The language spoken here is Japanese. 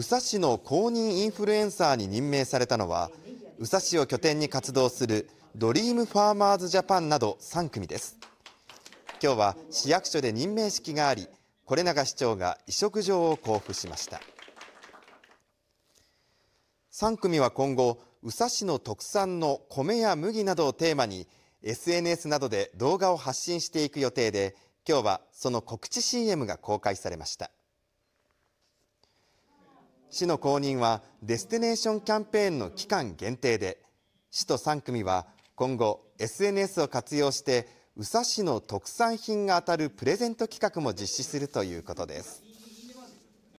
宇佐市の公認インフルエンサーに任命されたのは宇佐市を拠点に活動するドリームファーマーズジャパンなど3組です今日は市役所で任命式があり是永市長が移植状を交付しました3組は今後宇佐市の特産の米や麦などをテーマに SNS などで動画を発信していく予定で今日はその告知 CM が公開されました市の公認はデステネーションキャンペーンの期間限定で市と3組は今後 SNS を活用して宇佐市の特産品が当たるプレゼント企画も実施するということです